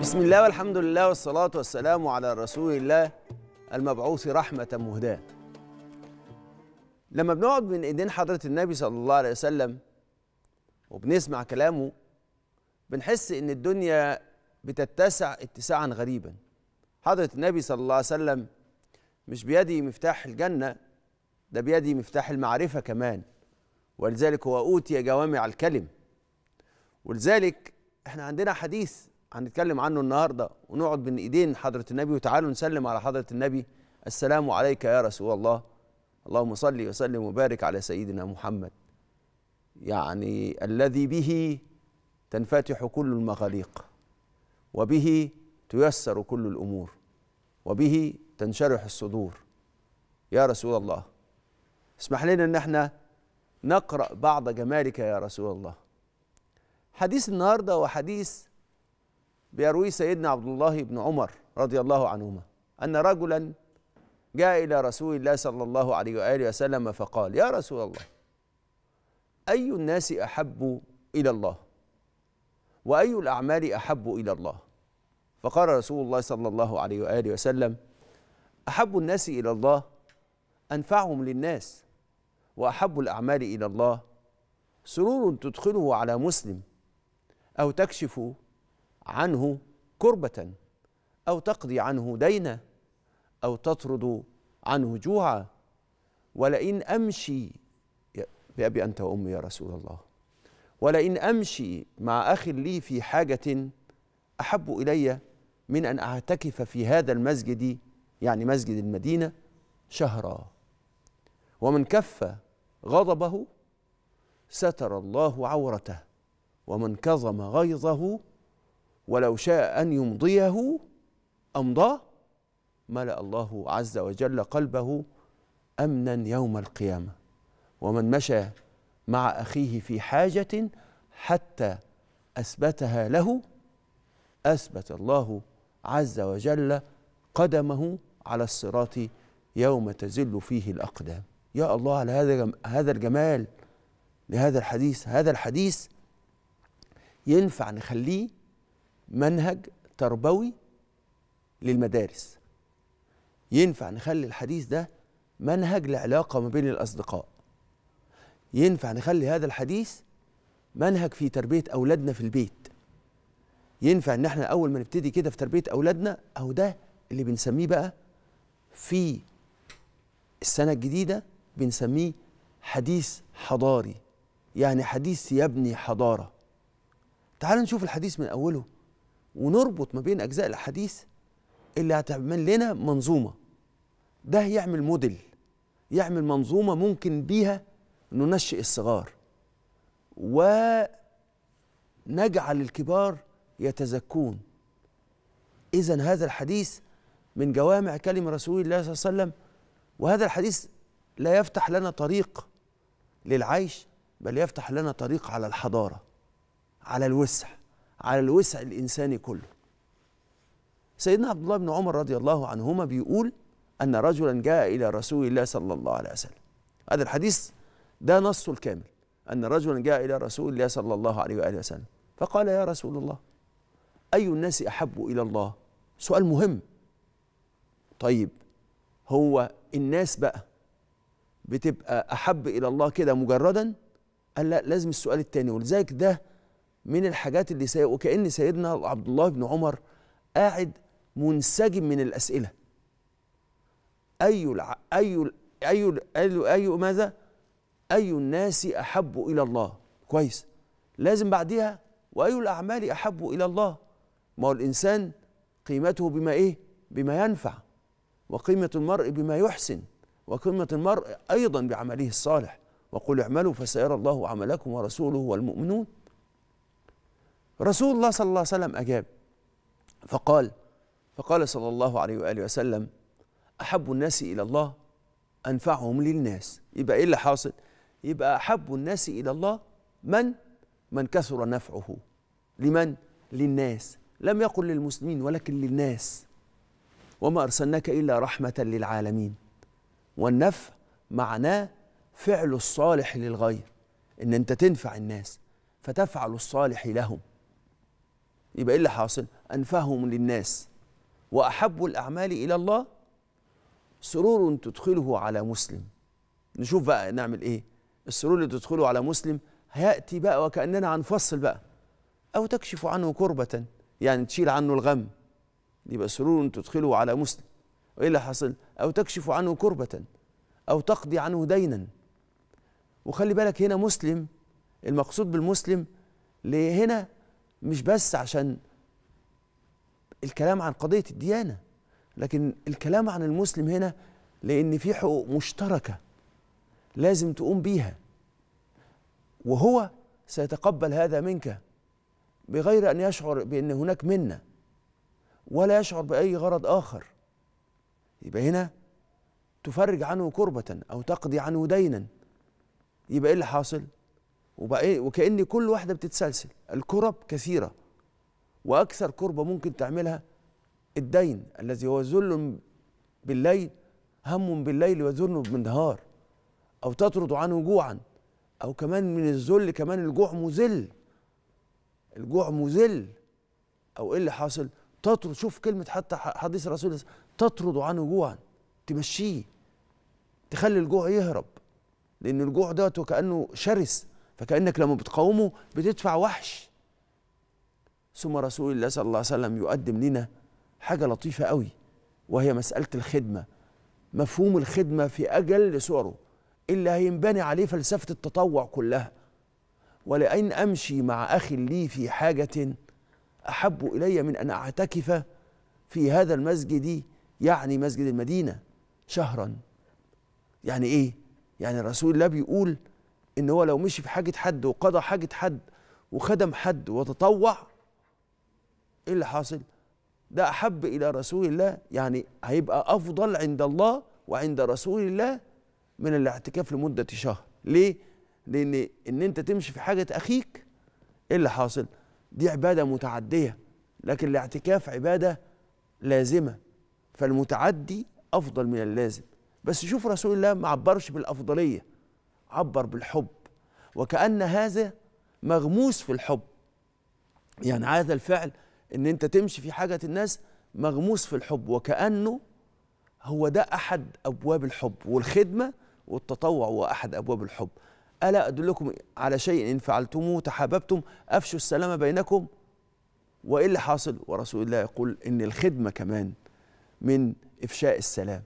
بسم الله والحمد لله والصلاة والسلام على رسول الله المبعوث رحمة مهداة لما بنقعد من ايدين حضرة النبي صلى الله عليه وسلم وبنسمع كلامه بنحس ان الدنيا بتتسع اتساعا غريبا حضرة النبي صلى الله عليه وسلم مش بيدي مفتاح الجنة ده بيدي مفتاح المعرفة كمان ولذلك هو أوتي جوامع الكلم ولذلك احنا عندنا حديث هنتكلم عنه النهارده ونقعد بين ايدين حضره النبي وتعالوا نسلم على حضره النبي السلام عليك يا رسول الله اللهم صل وسلم وبارك على سيدنا محمد يعني الذي به تنفتح كل المغاليق وبه تيسر كل الامور وبه تنشرح الصدور يا رسول الله اسمح لنا ان احنا نقرا بعض جمالك يا رسول الله حديث النهارده وحديث بيروي سيدنا عبد الله بن عمر رضي الله عنهما أن رجلا جاء إلى رسول الله صلى الله عليه وآله وسلم فقال يا رسول الله أي الناس أحب إلى الله وأي الأعمال أحب إلى الله فقال رسول الله صلى الله عليه وآله وسلم أحب الناس إلى الله أنفعهم للناس وأحب الأعمال إلى الله سرور تدخله على مسلم أو تكشف عنه كربة أو تقضي عنه دينا أو تطرد عنه جوعا ولئن أمشي بأبي أنت وأمي يا رسول الله ولئن أمشي مع أخ لي في حاجة أحب إلي من أن أعتكف في هذا المسجد يعني مسجد المدينة شهرا ومن كف غضبه ستر الله عورته ومن كظم غيظه ولو شاء أن يمضيه أمضاه ملأ الله عز وجل قلبه أمنا يوم القيامة ومن مشى مع أخيه في حاجة حتى أثبتها له أثبت الله عز وجل قدمه على الصراط يوم تزل فيه الأقدام يا الله على هذا هذا الجمال لهذا الحديث هذا الحديث ينفع نخليه منهج تربوي للمدارس ينفع نخلي الحديث ده منهج لعلاقة ما بين الأصدقاء ينفع نخلي هذا الحديث منهج في تربية أولادنا في البيت ينفع إن احنا أول ما نبتدي كده في تربية أولادنا أو ده اللي بنسميه بقى في السنة الجديدة بنسميه حديث حضاري يعني حديث يبني حضارة تعالوا نشوف الحديث من أوله ونربط ما بين اجزاء الاحاديث اللي هتعمل لنا منظومه ده يعمل موديل يعمل منظومه ممكن بيها ننشئ الصغار ونجعل الكبار يتزكون اذا هذا الحديث من جوامع كلمه رسول الله صلى الله عليه وسلم وهذا الحديث لا يفتح لنا طريق للعيش بل يفتح لنا طريق على الحضاره على الوسع على الوسع الإنساني كله سيدنا عبد الله بن عمر رضي الله عنهما بيقول أن رجلا جاء إلى رسول الله صلى الله عليه وسلم هذا الحديث ده نصه الكامل أن رجلا جاء إلى رسول الله صلى الله عليه وآله وسلم فقال يا رسول الله أي الناس أحب إلى الله سؤال مهم طيب هو الناس بقى بتبقى أحب إلى الله كده مجردا قال لا لازم السؤال الثاني ولذلك ده من الحاجات اللي سي... وكأن سيدنا عبد الله بن عمر قاعد منسجم من الأسئلة أي الع... أي أي أي, أي ماذا؟ أي الناس أحب إلى الله كويس لازم بعديها وأي الأعمال أحب إلى الله ما هو الإنسان قيمته بما إيه؟ بما ينفع وقيمة المرء بما يحسن وقيمة المرء أيضا بعمله الصالح وقل اعملوا فسيرى الله عملكم ورسوله والمؤمنون رسول الله صلى الله عليه وسلم أجاب فقال فقال صلى الله عليه وآله وسلم أحب الناس إلى الله أنفعهم للناس يبقى إيه اللي حاصل يبقى أحب الناس إلى الله من من كثر نفعه لمن للناس لم يقل للمسلمين ولكن للناس وما أرسلناك إلا رحمة للعالمين والنفع معناه فعل الصالح للغير إن أنت تنفع الناس فتفعل الصالح لهم يبقى ايه اللي حاصل انفعهم للناس واحب الاعمال الى الله سرور تدخله على مسلم نشوف بقى نعمل ايه السرور اللي تدخله على مسلم هياتي بقى وكاننا هنفصل بقى او تكشف عنه كربه يعني تشيل عنه الغم يبقى سرور تدخله على مسلم وايه اللي حاصل؟ او تكشف عنه كربه او تقضي عنه دينا وخلي بالك هنا مسلم المقصود بالمسلم هنا مش بس عشان الكلام عن قضية الديانة لكن الكلام عن المسلم هنا لأن في حقوق مشتركة لازم تقوم بيها وهو سيتقبل هذا منك بغير أن يشعر بأن هناك منة ولا يشعر بأي غرض آخر يبقى هنا تفرج عنه كربة أو تقضي عنه دينا يبقى إيه اللي حاصل؟ وبقى إيه، وكأن كل واحدة بتتسلسل الكرب كثيرة وأكثر كربة ممكن تعملها الدين الذي هو ذل بالليل هم بالليل وذل بالنهار أو تطرد عنه جوعا أو كمان من الذل كمان الجوع مذل الجوع مذل أو إيه اللي حاصل تطرد شوف كلمة حتى حديث الرسول تطرد عنه جوعا تمشيه تخلي الجوع يهرب لأن الجوع ده وكأنه شرس فكأنك لما بتقاومه بتدفع وحش ثم رسول الله صلى الله عليه وسلم يقدم لنا حاجة لطيفة قوي وهي مسألة الخدمة مفهوم الخدمة في أجل صوره اللي هينبني عليه فلسفة التطوع كلها ولأن أمشي مع أخي لي في حاجة أحب إلي من أن أعتكف في هذا المسجد يعني مسجد المدينة شهرا يعني إيه؟ يعني رسول الله بيقول ان هو لو مشي في حاجه حد وقضى حاجه حد وخدم حد وتطوع ايه اللي حاصل ده احب الى رسول الله يعني هيبقى افضل عند الله وعند رسول الله من الاعتكاف لمده شهر ليه لان ان انت تمشي في حاجه اخيك ايه اللي حاصل دي عباده متعديه لكن الاعتكاف عباده لازمه فالمتعدي افضل من اللازم بس شوف رسول الله ما عبرش بالافضليه عبر بالحب وكأن هذا مغموس في الحب يعني هذا الفعل ان انت تمشي في حاجة الناس مغموس في الحب وكأنه هو ده أحد أبواب الحب والخدمة والتطوع هو أحد أبواب الحب ألا أدلكم على شيء إن فعلتموه تحاببتم أفشوا السلام بينكم وإيه اللي حاصل ورسول الله يقول إن الخدمة كمان من إفشاء السلام